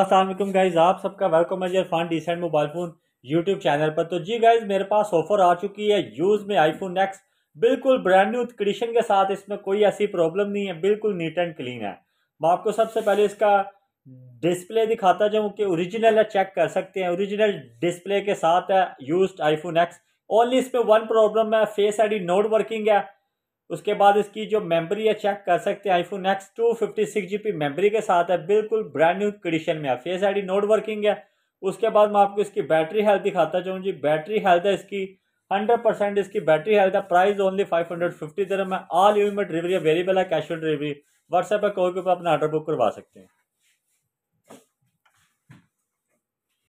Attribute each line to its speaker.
Speaker 1: Aslam guys आप सबका welcome है जी Irfan decent mobile phone YouTube channel पर तो जी गाइज़ मेरे पास ऑफर आ चुकी है यूज़ में फोन एक्स बिल्कुल ब्रांड न्यू कंडीशन के साथ इसमें कोई ऐसी प्रॉब्लम नहीं है बिल्कुल नीट एंड क्लीन है मैं आपको सबसे पहले इसका डिस्प्ले दिखाता जाऊँ कि ओरिजिनल है चेक कर सकते हैं ओरिजिनल डिस्प्ले के साथ है यूज फोन एक्स ओनली इसमें वन प्रॉब्लम है फेस डी नोट वर्किंग है उसके बाद इसकी जो मेमोरी है चेक कर सकते हैं iPhone X two fifty six G B memory के साथ है बिल्कुल ब्रांड न्यू कंडीशन में है face I D not working है उसके बाद मैं आपको इसकी बैटरी हेल्थ दिखाता चाहूँ जी बैटरी हेल्थ है इसकी हंड्रेड परसेंट इसकी बैटरी हेल्थ है price only five hundred fifty दरम है ऑल यू में डिलीवरी अवेलेबल है कैश ऑन डिलीवरी व्हाट्सएप पर कॉल के ऊपर अपना ऑर्डर बुक करवा सकते हैं